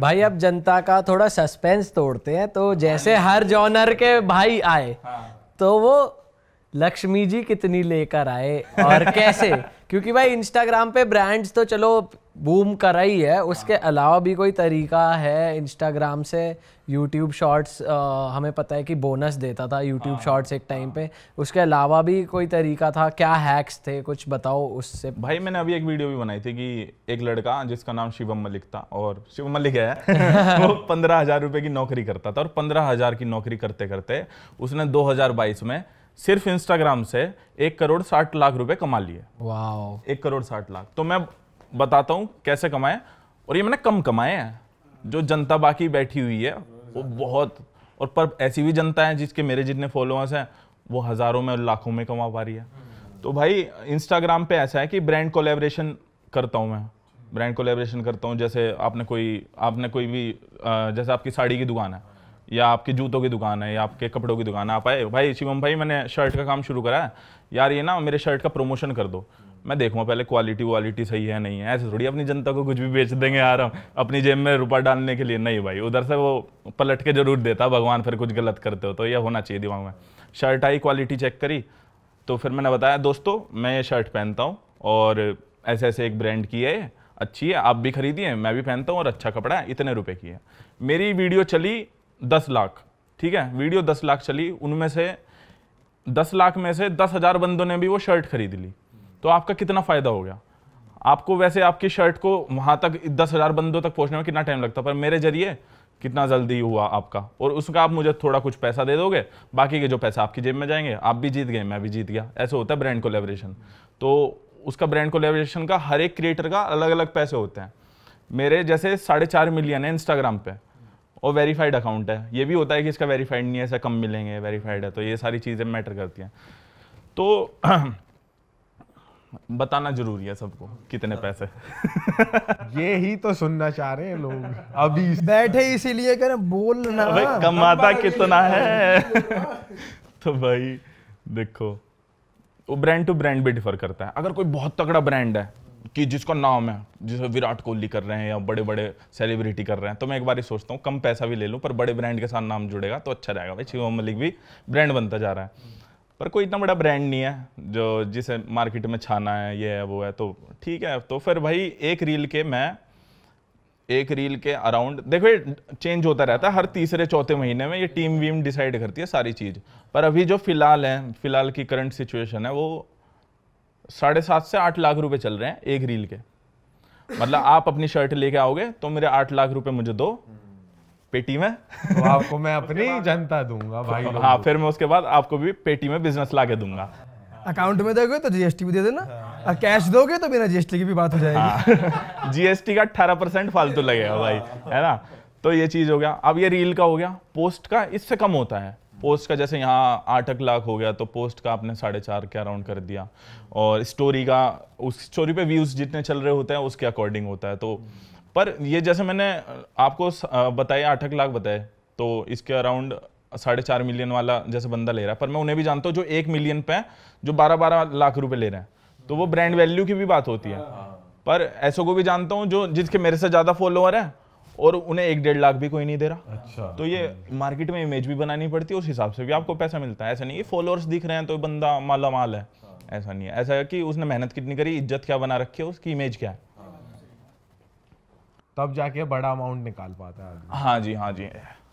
भाई अब जनता का थोड़ा सस्पेंस तोड़ते हैं तो जैसे हाँ हर जॉनर के भाई आए हाँ। तो वो लक्ष्मी जी कितनी लेकर आए और कैसे क्योंकि भाई इंस्टाग्राम पे ब्रांड्स तो चलो बूम करा ही है उसके हाँ। अलावा भी कोई तरीका है इंस्टाग्राम से यूट्यूब शॉर्ट्स हमें पता है कि बोनस देता था यूट्यूब शॉर्ट्स हाँ। एक टाइम हाँ। पे उसके अलावा भी कोई तरीका था क्या हैक्स थे कुछ बताओ उससे भाई मैंने अभी एक वीडियो भी बनाई थी कि एक लड़का जिसका नाम शिवम मलिक था और शिवम मलिक है वो पंद्रह हज़ार रुपये की नौकरी करता था और पंद्रह हज़ार की नौकरी करते करते उसने दो में सिर्फ इंस्टाग्राम से एक करोड़ साठ लाख रुपए कमा लिए एक करोड़ साठ लाख तो मैं बताता हूँ कैसे कमाए और ये मैंने कम कमाए हैं जो जनता बाकी बैठी हुई है वो बहुत और पर ऐसी भी जनता है जिसके मेरे जितने फॉलोअर्स हैं वो हज़ारों में और लाखों में कमा पा रही है तो भाई इंस्टाग्राम पे ऐसा है कि ब्रांड कोलेब्रेशन करता हूँ मैं ब्रांड कोलेब्रेशन करता हूँ जैसे आपने कोई आपने कोई भी जैसे आपकी साड़ी की दुकान है या आपके जूतों की दुकान है या आपके कपड़ों की दुकान है आप आए भाई शिवम भाई मैंने शर्ट का काम शुरू करा है यार ये ना मेरे शर्ट का प्रमोशन कर दो मैं देखूँगा पहले क्वालिटी वालिटी सही है नहीं है ऐसे थोड़ी अपनी जनता को कुछ भी बेच देंगे यार हम अपनी जेब में रुपया डालने के लिए नहीं भाई उधर से वो पलट के जरूर देता भगवान फिर कुछ गलत करते हो तो यह होना चाहिए दिमाग में शर्ट आई क्वालिटी चेक करी तो फिर मैंने बताया दोस्तों मैं ये शर्ट पहनता हूँ और ऐसे ऐसे एक ब्रांड की है अच्छी है आप भी खरीदिए मैं भी पहनता हूँ और अच्छा कपड़ा है इतने रुपए की है मेरी वीडियो चली दस लाख ठीक है वीडियो दस लाख चली उनमें से दस लाख में से दस हज़ार बंदों ने भी वो शर्ट खरीद ली तो आपका कितना फ़ायदा हो गया आपको वैसे आपकी शर्ट को वहाँ तक दस हज़ार बंदों तक पहुँचने में कितना टाइम लगता पर मेरे जरिए कितना जल्दी हुआ आपका और उसका आप मुझे थोड़ा कुछ पैसा दे दोगे बाकी के जो पैसा आपकी जेब में जाएंगे आप भी जीत गए मैं भी जीत गया ऐसे होता है ब्रांड कोलेब्रेशन तो उसका ब्रांड कोलेब्रेशन का हर एक क्रिएटर का अलग अलग पैसे होते हैं मेरे जैसे साढ़े चार मिलियन है इंस्टाग्राम पर और वेरीफाइड अकाउंट है ये भी होता है कि इसका वेरीफाइड नहीं है ऐसा कम मिलेंगे वेरीफाइड है तो ये सारी चीज़ें मैटर करती हैं तो बताना जरूरी है सबको कितने पैसे ये ही तो सुनना चाह रहे हैं लोग अभी बैठे इसीलिए कर बोलना कमाता कितना है तो भाई देखो वो ब्रांड टू ब्रांड भी डिफर करता है अगर कोई बहुत तगड़ा ब्रांड है कि जिसका नाम है जैसे विराट कोहली कर रहे हैं या बड़े बड़े सेलिब्रिटी कर रहे हैं तो मैं एक बार ही सोचता हूँ कम पैसा भी ले लूँ पर बड़े ब्रांड के साथ नाम जुड़ेगा तो अच्छा रहेगा भाई शिवम मलिक भी ब्रांड बनता जा रहा है पर कोई इतना बड़ा ब्रांड नहीं है जो जिसे मार्केट में छाना है ये है वो है तो ठीक है तो फिर भाई एक रील के मैं एक रील के अराउंड देखो ये चेंज होता रहता है हर तीसरे चौथे महीने में ये टीम वीम डिसाइड करती है सारी चीज़ पर अभी जो फिलहाल है फिलहाल की करंट सिचुएशन है वो साढ़े सात से आठ लाख रुपए चल रहे हैं एक रील के मतलब आप अपनी शर्ट लेके आओगे तो मेरे आठ लाख रुपए मुझे दो पेटी में तो आपको मैं अपनी जनता दूंगा भाई हाँ फिर मैं उसके बाद आपको भी पेटी में बिजनेस ला के दूंगा अकाउंट में दोगे तो जीएसटी भी दे देना और कैश दोगे तो बिना जीएसटी की भी बात हो जाएगी जीएसटी हाँ। का अठारह परसेंट फालतू लगेगा भाई है ना तो ये चीज हो गया अब ये रील का हो गया पोस्ट का इससे कम होता है पोस्ट का जैसे यहाँ आठ एक लाख हो गया तो पोस्ट का आपने साढ़े चार के अराउंड कर दिया और स्टोरी का उस स्टोरी पे व्यूज़ जितने चल रहे होते हैं उसके अकॉर्डिंग होता है तो पर ये जैसे मैंने आपको बताए आठ एक लाख बताए तो इसके अराउंड साढ़े चार मिलियन वाला जैसे बंदा ले रहा है पर मैं उन्हें भी जानता हूँ जो एक मिलियन पे जो बारह बारह लाख रुपए ले रहे हैं तो वो ब्रांड वैल्यू की भी बात होती है हाँ। पर ऐसों को भी जानता हूँ जो जिसके मेरे से ज़्यादा फॉलोअर है और उन्हें एक डेढ़ लाख भी कोई नहीं दे रहा अच्छा तो ये मार्केट में इमेज भी बनानी पड़ती है उस हिसाब से भी आपको पैसा मिलता है ऐसा नहीं फॉलोअर्स दिख रहे हैं तो बंदा माला माल है हाँ। ऐसा नहीं है ऐसा है कि उसने मेहनत कितनी करी इज्जत क्या बना रखी है उसकी इमेज क्या है हाँ। तब जाके बड़ा अमाउंट निकाल पाता है हाँ जी हाँ जी